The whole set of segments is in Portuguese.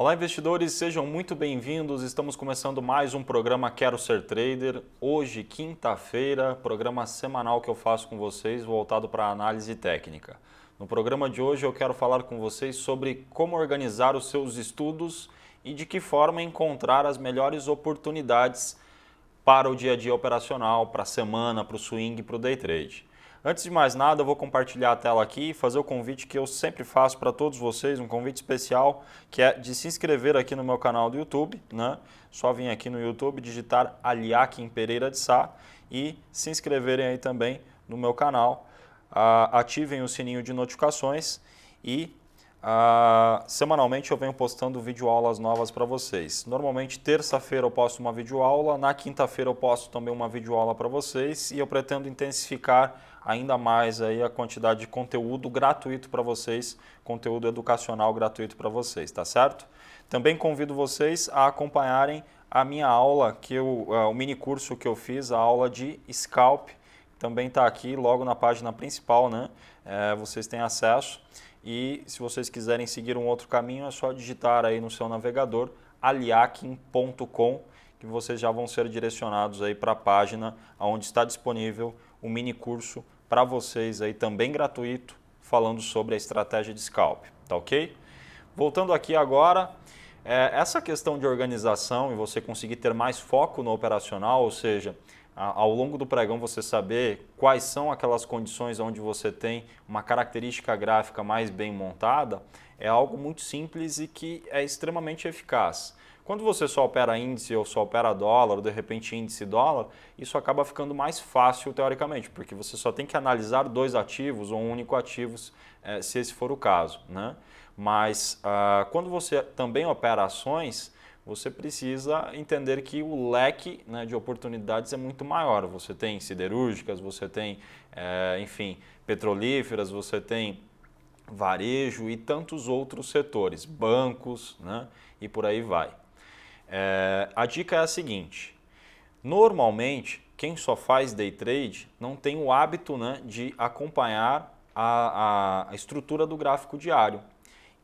Olá, investidores, sejam muito bem-vindos. Estamos começando mais um programa Quero Ser Trader. Hoje, quinta-feira, programa semanal que eu faço com vocês voltado para análise técnica. No programa de hoje, eu quero falar com vocês sobre como organizar os seus estudos e de que forma encontrar as melhores oportunidades para o dia a dia operacional, para a semana, para o swing, para o day trade. Antes de mais nada, eu vou compartilhar a tela aqui e fazer o convite que eu sempre faço para todos vocês, um convite especial, que é de se inscrever aqui no meu canal do YouTube, né? Só vir aqui no YouTube, digitar Aliakim Pereira de Sá e se inscreverem aí também no meu canal. Ah, ativem o sininho de notificações e Uh, semanalmente eu venho postando videoaulas novas para vocês. Normalmente terça-feira eu posto uma videoaula, na quinta-feira eu posto também uma videoaula para vocês e eu pretendo intensificar ainda mais aí a quantidade de conteúdo gratuito para vocês, conteúdo educacional gratuito para vocês, tá certo? Também convido vocês a acompanharem a minha aula, que eu, uh, o mini curso que eu fiz, a aula de scalp, também está aqui logo na página principal, né? Eh, vocês têm acesso. E se vocês quiserem seguir um outro caminho, é só digitar aí no seu navegador aliakin.com que vocês já vão ser direcionados aí para a página onde está disponível o um mini curso para vocês aí também gratuito falando sobre a estratégia de scalp, tá ok? Voltando aqui agora, é, essa questão de organização e você conseguir ter mais foco no operacional, ou seja, ao longo do pregão você saber quais são aquelas condições onde você tem uma característica gráfica mais bem montada, é algo muito simples e que é extremamente eficaz. Quando você só opera índice ou só opera dólar, ou de repente índice dólar, isso acaba ficando mais fácil teoricamente, porque você só tem que analisar dois ativos ou um único ativo, eh, se esse for o caso. Né? Mas ah, quando você também opera ações, você precisa entender que o leque né, de oportunidades é muito maior. Você tem siderúrgicas, você tem, é, enfim, petrolíferas, você tem varejo e tantos outros setores, bancos né, e por aí vai. É, a dica é a seguinte: normalmente, quem só faz day trade não tem o hábito né, de acompanhar a, a estrutura do gráfico diário.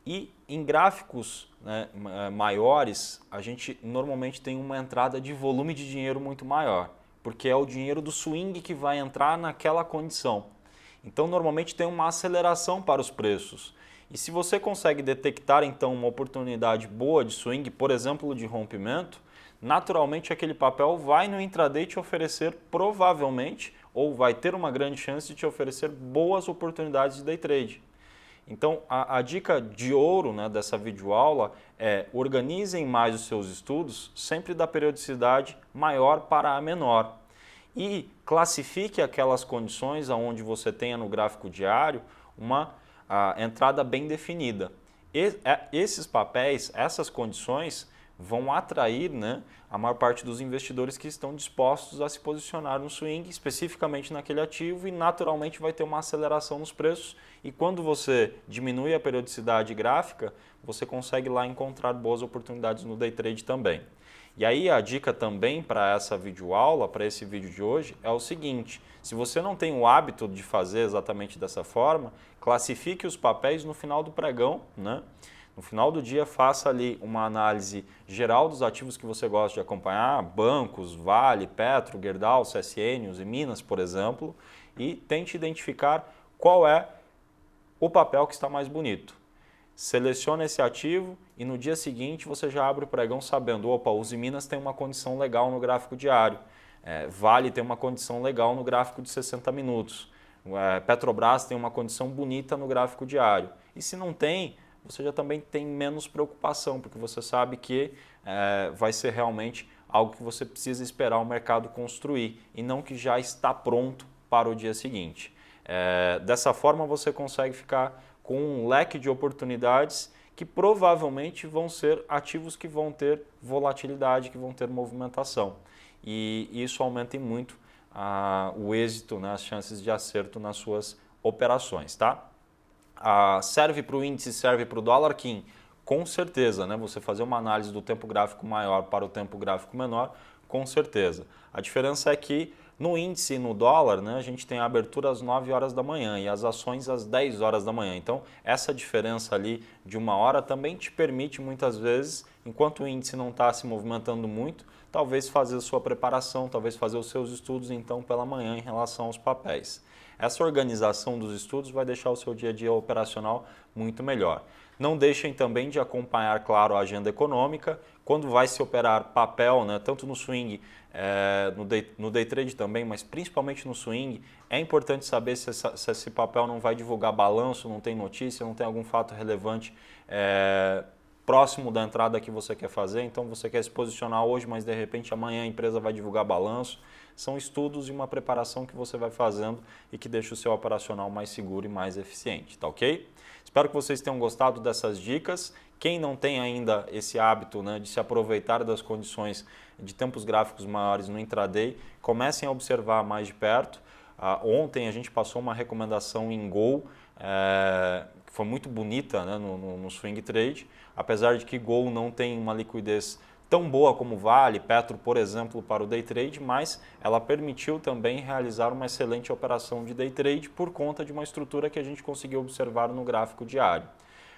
E em gráficos né, eh, maiores, a gente normalmente tem uma entrada de volume de dinheiro muito maior, porque é o dinheiro do swing que vai entrar naquela condição. Então, normalmente tem uma aceleração para os preços. E se você consegue detectar então uma oportunidade boa de swing, por exemplo, de rompimento, naturalmente aquele papel vai no intraday te oferecer provavelmente ou vai ter uma grande chance de te oferecer boas oportunidades de day trade. Então, a, a dica de ouro né, dessa videoaula é organizem mais os seus estudos, sempre da periodicidade maior para a menor. E classifique aquelas condições onde você tenha no gráfico diário uma a, entrada bem definida. E, a, é, esses papéis, essas condições, vão atrair né, a maior parte dos investidores que estão dispostos a se posicionar no swing, especificamente naquele ativo, e naturalmente vai ter uma aceleração nos preços. E quando você diminui a periodicidade gráfica, você consegue lá encontrar boas oportunidades no day trade também. E aí a dica também para essa videoaula, para esse vídeo de hoje, é o seguinte: se você não tem o hábito de fazer exatamente dessa forma, classifique os papéis no final do pregão, né? No final do dia, faça ali uma análise geral dos ativos que você gosta de acompanhar, bancos, Vale, Petro, Gerdau, CSN, e Minas, por exemplo, e tente identificar qual é o papel que está mais bonito. Selecione esse ativo e no dia seguinte você já abre o pregão sabendo, opa, Uzi Minas tem uma condição legal no gráfico diário, é, Vale tem uma condição legal no gráfico de 60 minutos, é, Petrobras tem uma condição bonita no gráfico diário. E se não tem, você já também tem menos preocupação, porque você sabe que é, vai ser realmente algo que você precisa esperar o mercado construir e não que já está pronto para o dia seguinte. É, dessa forma, você consegue ficar com um leque de oportunidades que provavelmente vão ser ativos que vão ter volatilidade, que vão ter movimentação. E isso aumenta muito ah, o êxito, né, as chances de acerto nas suas operações, tá? Ah, serve para o índice, serve para o dólar Kim? Com certeza, né? Você fazer uma análise do tempo gráfico maior para o tempo gráfico menor, com certeza. A diferença é que no índice, no dólar, né, a gente tem a abertura às 9 horas da manhã e as ações às 10 horas da manhã. Então, essa diferença ali de uma hora também te permite, muitas vezes, enquanto o índice não está se movimentando muito, talvez fazer a sua preparação, talvez fazer os seus estudos, então, pela manhã em relação aos papéis. Essa organização dos estudos vai deixar o seu dia a dia operacional muito melhor. Não deixem também de acompanhar, claro, a agenda econômica. Quando vai se operar papel, né, tanto no swing, é, no, day, no day trade também, mas principalmente no swing, é importante saber se, se esse papel não vai divulgar balanço, não tem notícia, não tem algum fato relevante é, próximo da entrada que você quer fazer, então você quer se posicionar hoje, mas de repente amanhã a empresa vai divulgar balanço. São estudos e uma preparação que você vai fazendo e que deixa o seu operacional mais seguro e mais eficiente, tá ok? Espero que vocês tenham gostado dessas dicas. Quem não tem ainda esse hábito né, de se aproveitar das condições de tempos gráficos maiores no intraday, comecem a observar mais de perto. Ah, ontem a gente passou uma recomendação em Gol é, eh, foi muito bonita né, no, no, no, swing trade, apesar de que Gol não tem uma liquidez tão boa como Vale, Petro, por exemplo, para o day trade, mas ela permitiu também realizar uma excelente operação de day trade por conta de uma estrutura que a gente conseguiu observar no gráfico diário.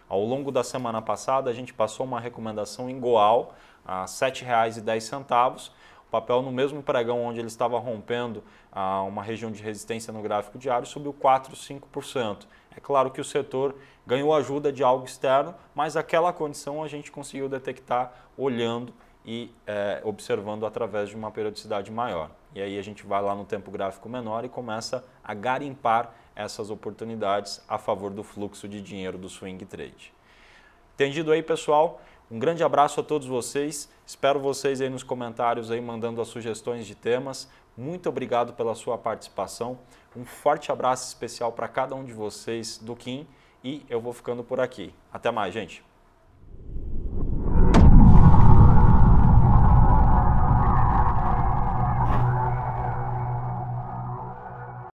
Ao longo da semana passada, a gente passou uma recomendação em Goal a R$ 7,10, o papel no mesmo pregão onde ele estava rompendo a ah, uma região de resistência no gráfico diário subiu 4, é claro que o setor ganhou ajuda de algo externo, mas aquela condição a gente conseguiu detectar olhando e é, observando através de uma periodicidade maior. E aí a gente vai lá no tempo gráfico menor e começa a garimpar essas oportunidades a favor do fluxo de dinheiro do swing trade. Entendido aí, pessoal? Um grande abraço a todos vocês. Espero vocês aí nos comentários aí mandando as sugestões de temas. Muito obrigado pela sua participação. Um forte abraço especial para cada um de vocês do Kim e eu vou ficando por aqui. Até mais, gente.